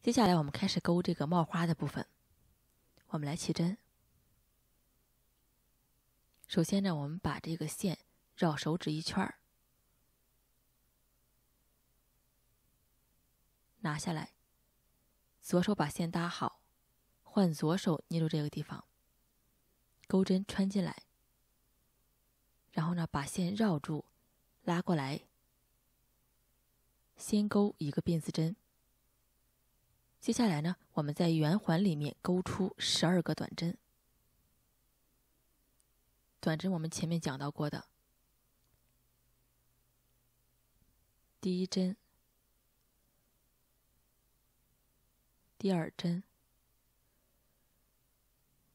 接下来我们开始勾这个帽花的部分。我们来起针。首先呢，我们把这个线绕手指一圈儿，拿下来。左手把线搭好，换左手捏住这个地方，钩针穿进来。然后呢，把线绕住，拉过来。先钩一个辫子针。接下来呢，我们在圆环里面钩出十二个短针。短针我们前面讲到过的，第一针、第二针、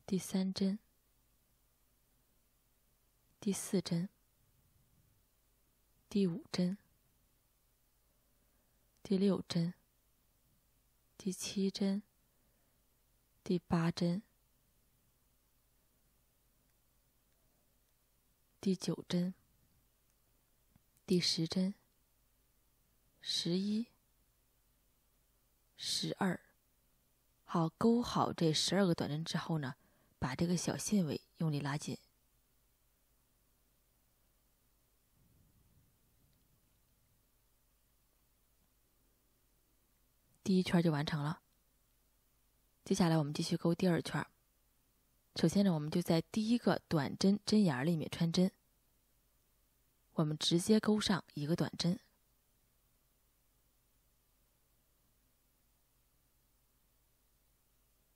第三针、第四针、第五针、第六针。第七针、第八针、第九针、第十针、十一、十二，好，钩好这十二个短针之后呢，把这个小线尾用力拉紧。第一圈就完成了，接下来我们继续勾第二圈。首先呢，我们就在第一个短针针眼儿里面穿针，我们直接勾上一个短针，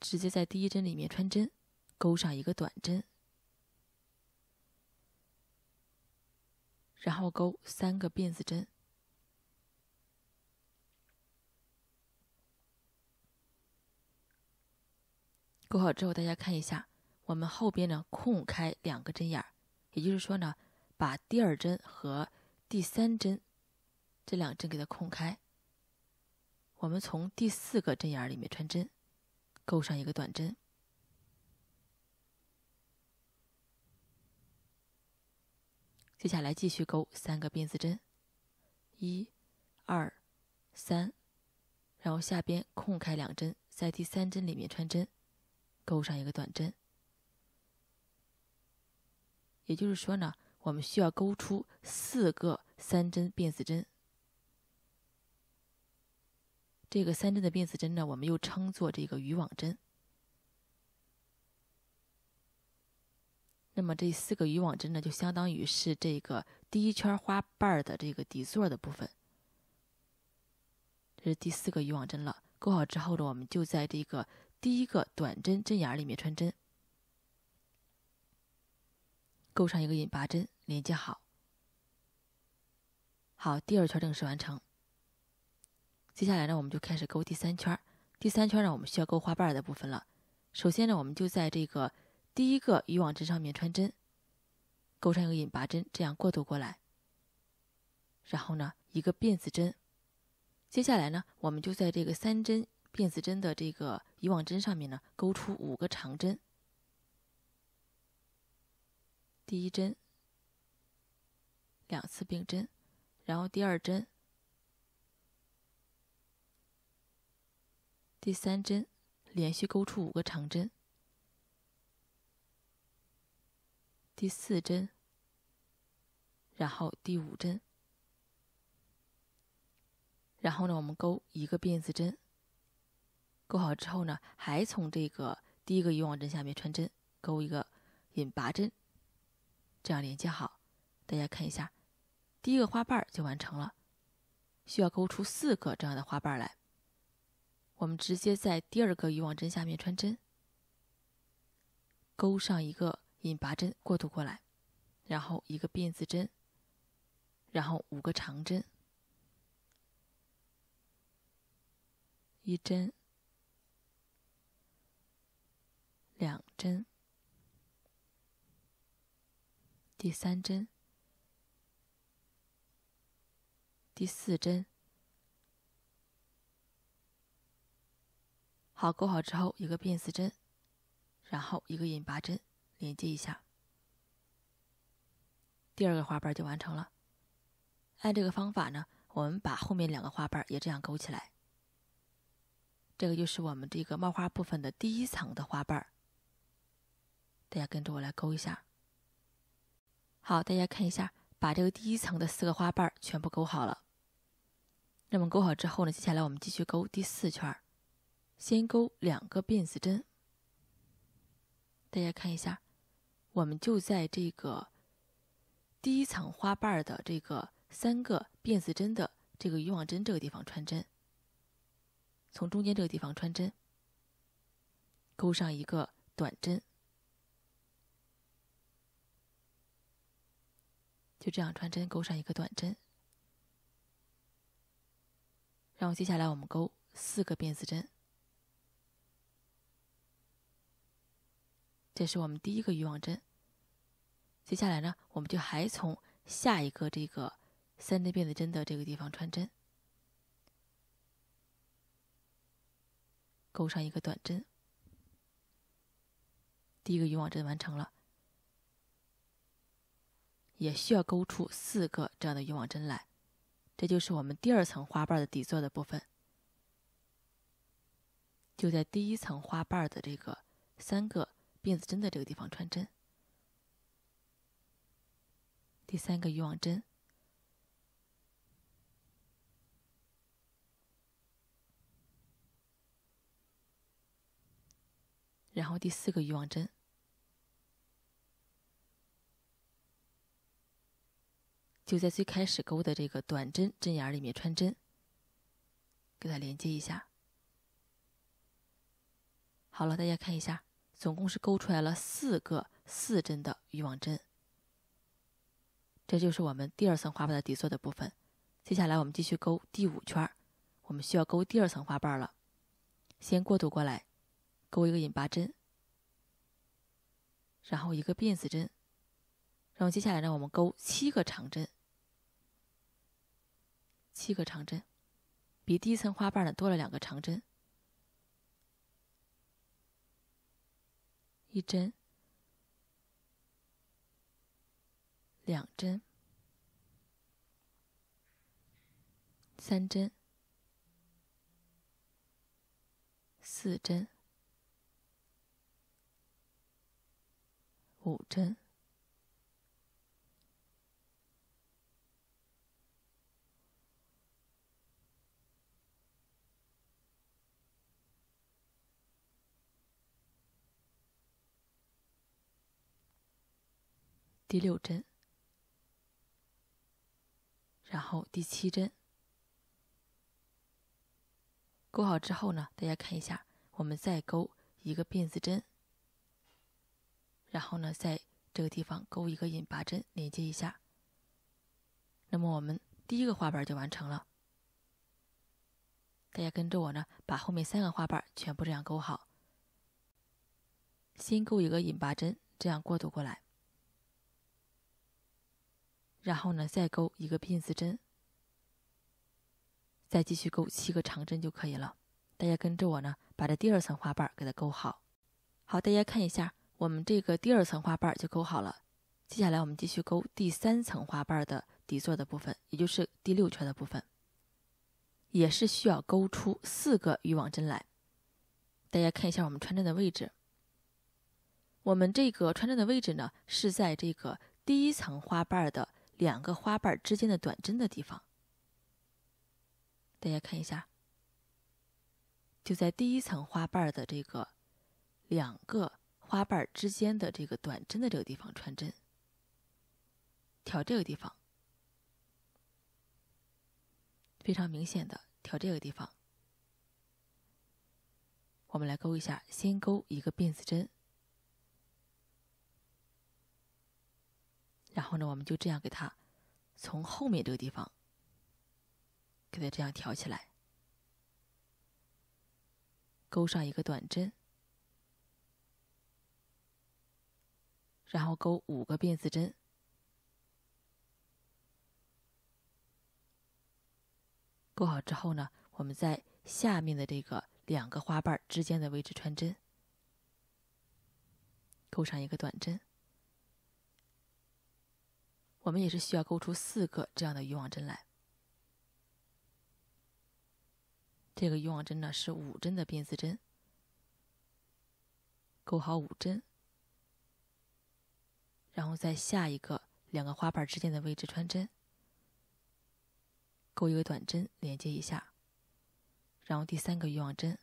直接在第一针里面穿针，勾上一个短针，然后勾三个辫子针。钩好之后，大家看一下，我们后边呢空开两个针眼儿，也就是说呢，把第二针和第三针这两针给它空开。我们从第四个针眼儿里面穿针，钩上一个短针。接下来继续钩三个辫子针，一、二、三，然后下边空开两针，在第三针里面穿针。钩上一个短针，也就是说呢，我们需要钩出四个三针辫子针。这个三针的辫子针呢，我们又称作这个渔网针。那么这四个渔网针呢，就相当于是这个第一圈花瓣的这个底座的部分。这是第四个渔网针了，钩好之后呢，我们就在这个。第一个短针针眼里面穿针，钩上一个引拔针，连接好。好，第二圈正式完成。接下来呢，我们就开始钩第三圈。第三圈呢，我们需要钩花瓣的部分了。首先呢，我们就在这个第一个渔网针上面穿针，钩上一个引拔针，这样过渡过来。然后呢，一个辫子针。接下来呢，我们就在这个三针。辫子针的这个以往针上面呢，勾出五个长针。第一针，两次并针，然后第二针，第三针连续勾出五个长针，第四针，然后第五针，然后呢，我们勾一个辫子针。勾好之后呢，还从这个第一个渔网针下面穿针，勾一个引拔针，这样连接好。大家看一下，第一个花瓣就完成了。需要勾出四个这样的花瓣来。我们直接在第二个渔网针下面穿针，勾上一个引拔针过渡过来，然后一个辫子针，然后五个长针，一针。针，第三针，第四针，好，钩好之后一个变丝针，然后一个引拔针连接一下，第二个花瓣就完成了。按这个方法呢，我们把后面两个花瓣也这样勾起来，这个就是我们这个帽花部分的第一层的花瓣儿。大家跟着我来勾一下。好，大家看一下，把这个第一层的四个花瓣全部勾好了。那么勾好之后呢，接下来我们继续勾第四圈，先勾两个辫子针。大家看一下，我们就在这个第一层花瓣的这个三个辫子针的这个渔网针这个地方穿针，从中间这个地方穿针，勾上一个短针。就这样穿针，钩上一个短针。然后接下来我们钩四个辫子针，这是我们第一个渔网针。接下来呢，我们就还从下一个这个三针辫子针的这个地方穿针，钩上一个短针。第一个渔网针完成了。也需要勾出四个这样的渔网针来，这就是我们第二层花瓣的底座的部分。就在第一层花瓣的这个三个辫子针的这个地方穿针，第三个渔网针，然后第四个渔网针。就在最开始勾的这个短针针眼里面穿针，给它连接一下。好了，大家看一下，总共是勾出来了四个四针的渔网针。这就是我们第二层花瓣的底座的部分。接下来我们继续勾第五圈，我们需要勾第二层花瓣了。先过渡过来，勾一个引拔针，然后一个辫子针，然后接下来呢，我们勾七个长针。七个长针，比第一层花瓣呢多了两个长针。一针，两针，三针，四针，五针。第六针，然后第七针，钩好之后呢，大家看一下，我们再钩一个辫子针，然后呢，在这个地方钩一个引拔针连接一下。那么我们第一个花瓣就完成了。大家跟着我呢，把后面三个花瓣全部这样钩好，先钩一个引拔针，这样过渡过来。然后呢，再钩一个辫子针，再继续钩七个长针就可以了。大家跟着我呢，把这第二层花瓣给它钩好。好，大家看一下，我们这个第二层花瓣就钩好了。接下来我们继续钩第三层花瓣的底座的部分，也就是第六圈的部分，也是需要钩出四个渔网针来。大家看一下我们穿针的位置，我们这个穿针的位置呢是在这个第一层花瓣的。两个花瓣之间的短针的地方，大家看一下，就在第一层花瓣的这个两个花瓣之间的这个短针的这个地方穿针，挑这个地方，非常明显的挑这个地方，我们来勾一下，先勾一个辫子针。然后呢，我们就这样给它从后面这个地方给它这样挑起来，钩上一个短针，然后钩五个辫子针。钩好之后呢，我们在下面的这个两个花瓣之间的位置穿针，钩上一个短针。我们也是需要钩出四个这样的渔网针来。这个渔网针呢是五针的辫子针，钩好五针，然后在下一个两个花瓣之间的位置穿针，钩一个短针连接一下，然后第三个渔网针。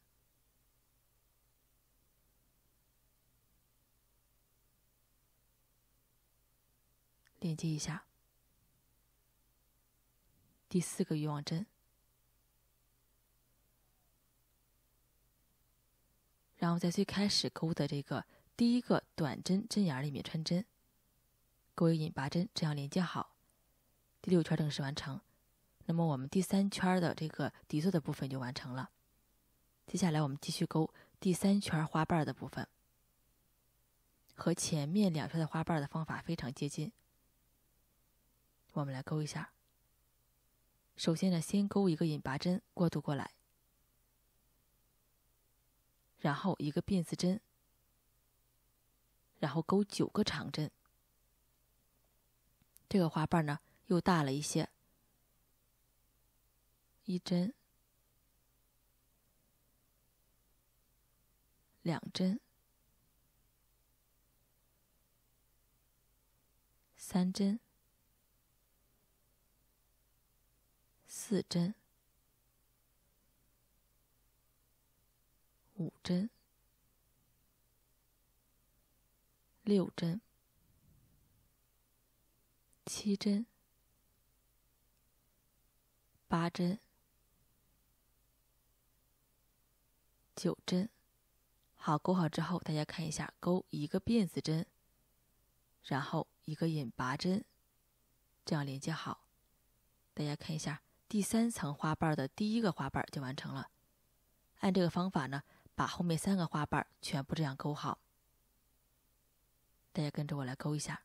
点击一下，第四个欲网针，然后在最开始勾的这个第一个短针针眼里面穿针，勾一引拔针，这样连接好，第六圈正式完成。那么我们第三圈的这个底座的部分就完成了。接下来我们继续勾第三圈花瓣的部分，和前面两圈的花瓣的方法非常接近。我们来勾一下。首先呢，先勾一个引拔针过渡过来，然后一个辫子针，然后勾九个长针。这个花瓣呢又大了一些，一针，两针，三针。四针、五针、六针、七针、八针、九针。好，钩好之后，大家看一下，钩一个辫子针，然后一个引拔针，这样连接好。大家看一下。第三层花瓣的第一个花瓣就完成了，按这个方法呢，把后面三个花瓣全部这样勾好。大家跟着我来勾一下。